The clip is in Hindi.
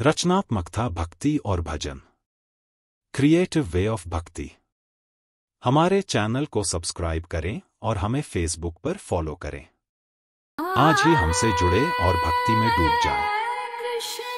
रचनात्मक था भक्ति और भजन क्रिएटिव वे ऑफ भक्ति हमारे चैनल को सब्सक्राइब करें और हमें फेसबुक पर फॉलो करें आज ही हमसे जुड़े और भक्ति में डूब जाएं।